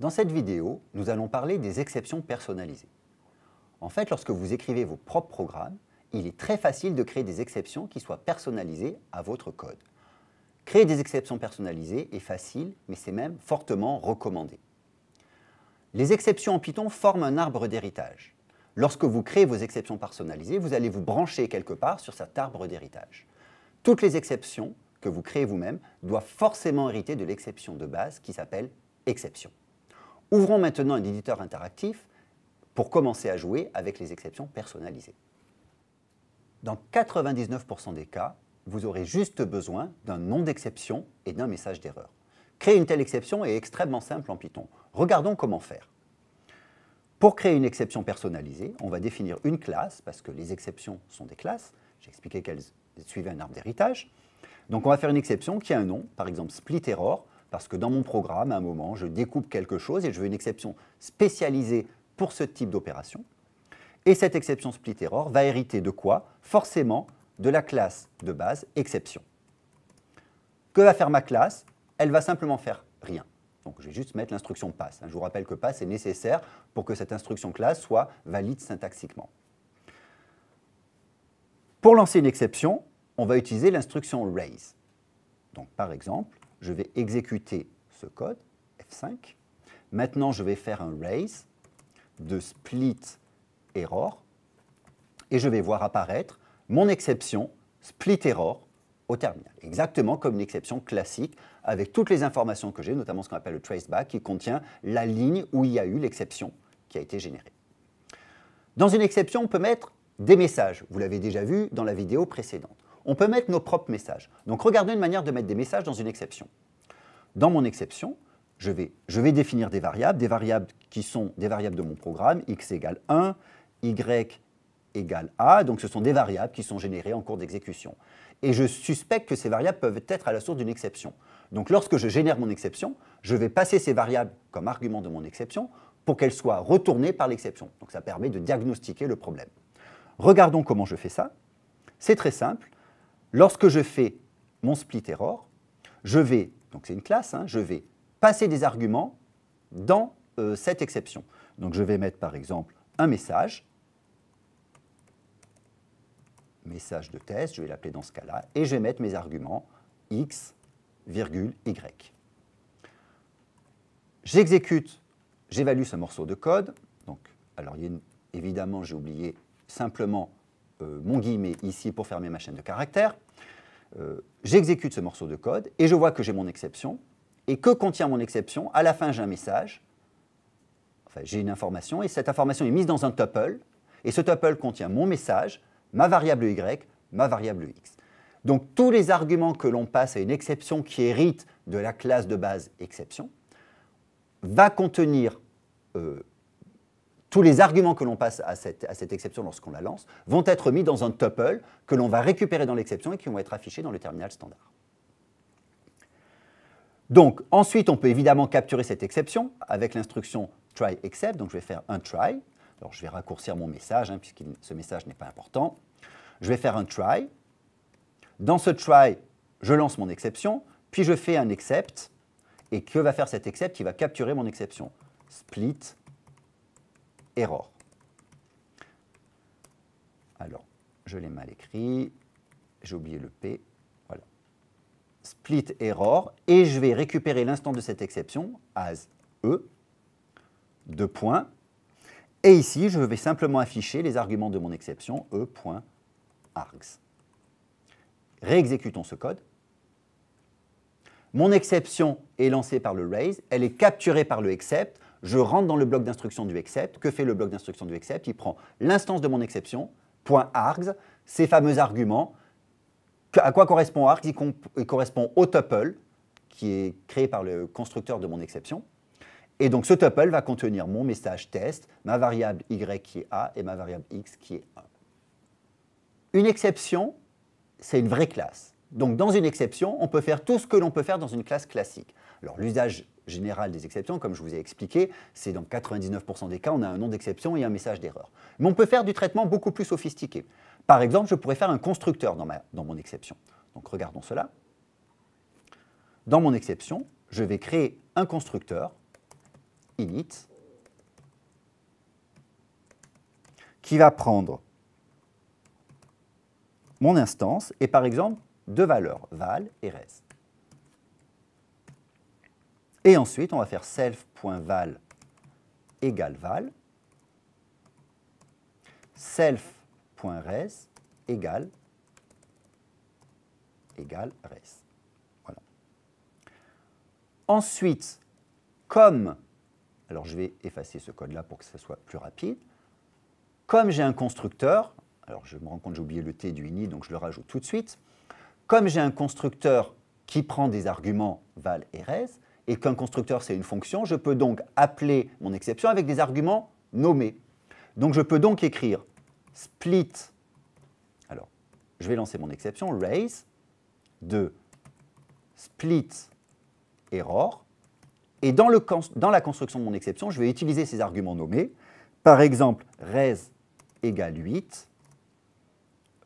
Dans cette vidéo, nous allons parler des exceptions personnalisées. En fait, lorsque vous écrivez vos propres programmes, il est très facile de créer des exceptions qui soient personnalisées à votre code. Créer des exceptions personnalisées est facile, mais c'est même fortement recommandé. Les exceptions en Python forment un arbre d'héritage. Lorsque vous créez vos exceptions personnalisées, vous allez vous brancher quelque part sur cet arbre d'héritage. Toutes les exceptions que vous créez vous-même doivent forcément hériter de l'exception de base qui s'appelle exception. Ouvrons maintenant un éditeur interactif pour commencer à jouer avec les exceptions personnalisées. Dans 99% des cas, vous aurez juste besoin d'un nom d'exception et d'un message d'erreur. Créer une telle exception est extrêmement simple en Python. Regardons comment faire. Pour créer une exception personnalisée, on va définir une classe, parce que les exceptions sont des classes. J'ai expliqué qu'elles suivaient un arbre d'héritage. Donc on va faire une exception qui a un nom, par exemple splitError », parce que dans mon programme, à un moment, je découpe quelque chose et je veux une exception spécialisée pour ce type d'opération. Et cette exception split va hériter de quoi Forcément de la classe de base exception. Que va faire ma classe Elle va simplement faire rien. Donc je vais juste mettre l'instruction pass. Je vous rappelle que pass est nécessaire pour que cette instruction classe soit valide syntaxiquement. Pour lancer une exception, on va utiliser l'instruction raise. Donc par exemple, je vais exécuter ce code, F5. Maintenant, je vais faire un raise de split error et je vais voir apparaître mon exception split error au terminal. Exactement comme une exception classique avec toutes les informations que j'ai, notamment ce qu'on appelle le traceback qui contient la ligne où il y a eu l'exception qui a été générée. Dans une exception, on peut mettre des messages. Vous l'avez déjà vu dans la vidéo précédente on peut mettre nos propres messages. Donc regardons une manière de mettre des messages dans une exception. Dans mon exception, je vais, définir des variables, des variables qui sont des variables de mon programme, x égale 1, y égale a, donc ce sont des variables qui sont générées en cours d'exécution. Et je suspecte que ces variables peuvent être à la source d'une exception. Donc lorsque je génère mon exception, je vais passer ces variables comme argument de mon exception pour qu'elles soient retournées par l'exception. Donc ça permet de diagnostiquer le problème. Regardons comment je fais ça. C'est très simple. Lorsque je fais mon split error, je vais, donc c'est une classe, hein, je vais passer des arguments dans euh, cette exception. Donc je vais mettre par exemple un message, message de test, je vais l'appeler dans ce cas-là, et je vais mettre mes arguments x, y. J'exécute, j'évalue ce morceau de code. Donc, alors, évidemment, j'ai oublié simplement euh, mon guillemet ici pour fermer ma chaîne de caractères. Euh, j'exécute ce morceau de code et je vois que j'ai mon exception. Et que contient mon exception À la fin, j'ai un message. Enfin, j'ai une information et cette information est mise dans un tuple. Et ce tuple contient mon message, ma variable y, ma variable x. Donc tous les arguments que l'on passe à une exception qui hérite de la classe de base exception va contenir euh, tous les arguments que l'on passe à cette, exception lorsqu'on la lance vont être mis dans un tuple que l'on va récupérer dans l'exception et qui vont être affichés dans le terminal standard. Donc ensuite, on peut évidemment capturer cette exception avec l'instruction try except. Donc je vais faire un try. Alors je vais raccourcir mon message hein, puisque ce message n'est pas important. Je vais faire un try. Dans ce try, je lance mon exception, puis je fais un except. Et que va faire cet except qui va capturer mon exception Split error. Alors, je l'ai mal écrit, j'ai oublié le P, voilà. Split error, et je vais récupérer l'instant de cette exception as E, de points, et ici, je vais simplement afficher les arguments de mon exception e.args. Réexécutons ce code. Mon exception est lancée par le raise, elle est capturée par le except, je rentre dans le bloc d'instruction du except. Que fait le bloc d'instruction du except Il prend l'instance de mon exception, args, ces fameux arguments. À quoi correspond args il, correspond au tuple, qui est créé par le constructeur de mon exception. Et donc ce tuple va contenir mon message test, ma variable y qui est a et ma variable x qui est 1. Une exception, c'est une vraie classe. Donc dans une exception, on peut faire tout ce que l'on peut faire dans une classe classique. Alors l'usage Général des exceptions, comme je vous ai expliqué, c'est dans 99% des cas, on a un nom d'exception et un message d'erreur. Mais on peut faire du traitement beaucoup plus sophistiqué. Par exemple, je pourrais faire un constructeur dans, dans mon exception. Donc regardons cela. Dans mon exception, je vais créer un constructeur, init, qui va prendre mon instance et par exemple deux valeurs, val et res. Et ensuite, on va faire self.val égale val, self.res égale res. Voilà. Ensuite, comme, alors je vais effacer ce code-là pour que ce soit plus rapide, comme j'ai un constructeur, alors je me rends compte j'ai oublié le t du ini, donc je le rajoute tout de suite, comme j'ai un constructeur qui prend des arguments val et res, et qu'un constructeur, c'est une fonction, je peux donc appeler mon exception avec des arguments nommés. Donc je peux donc écrire split, alors je vais lancer mon exception, raise, de split error, et dans, dans la construction de mon exception, je vais utiliser ces arguments nommés, par exemple raise égale 8,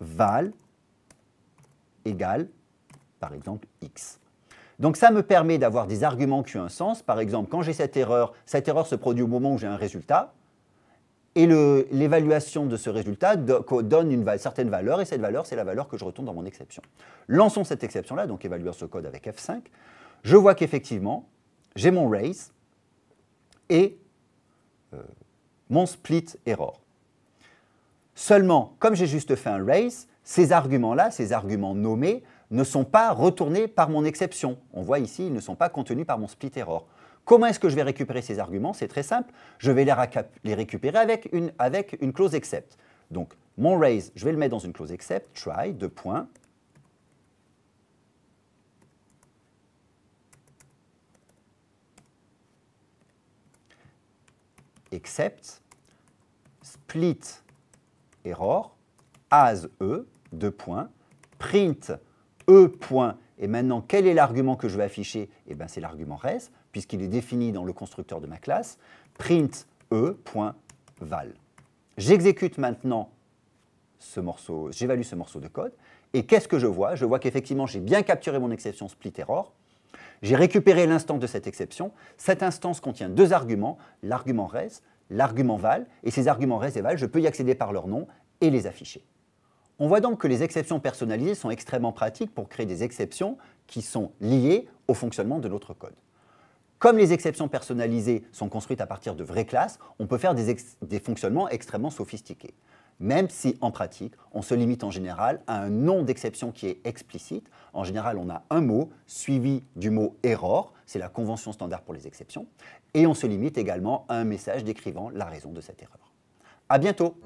val égale par exemple x. Donc ça me permet d'avoir des arguments qui ont un sens. Par exemple, quand j'ai cette erreur, cette erreur se produit au moment où j'ai un résultat, et l'évaluation de ce résultat donne une certaine valeur, et cette valeur, c'est la valeur que je retourne dans mon exception. Lançons cette exception-là, donc évaluer ce code avec F5. Je vois qu'effectivement, j'ai mon raise et euh, mon split error. Seulement, comme j'ai juste fait un raise, ces arguments-là, ces arguments nommés, ne sont pas retournés par mon exception. On voit ici, ils ne sont pas contenus par mon split error. Comment est-ce que je vais récupérer ces arguments C'est très simple. Je vais les, récupérer avec une, clause except. Donc, mon raise, je vais le mettre dans une clause except, try, deux points. Except, split, error, as e, deux points, print E Et maintenant, quel est l'argument que je vais afficher Eh bien, c'est l'argument res, puisqu'il est défini dans le constructeur de ma classe, print e.val. J'exécute maintenant ce morceau, j'évalue ce morceau de code, et qu'est-ce que je vois Je vois qu'effectivement, j'ai bien capturé mon exception split error, j'ai récupéré l'instance de cette exception. Cette instance contient deux arguments, l'argument res, l'argument val, et ces arguments res et val, je peux y accéder par leur nom et les afficher. On voit donc que les exceptions personnalisées sont extrêmement pratiques pour créer des exceptions qui sont liées au fonctionnement de notre code. Comme les exceptions personnalisées sont construites à partir de vraies classes, on peut faire des, fonctionnements extrêmement sophistiqués. Même si, en pratique, on se limite en général à un nom d'exception qui est explicite. En général, on a un mot suivi du mot error, c'est la convention standard pour les exceptions, et on se limite également à un message décrivant la raison de cette erreur. À bientôt!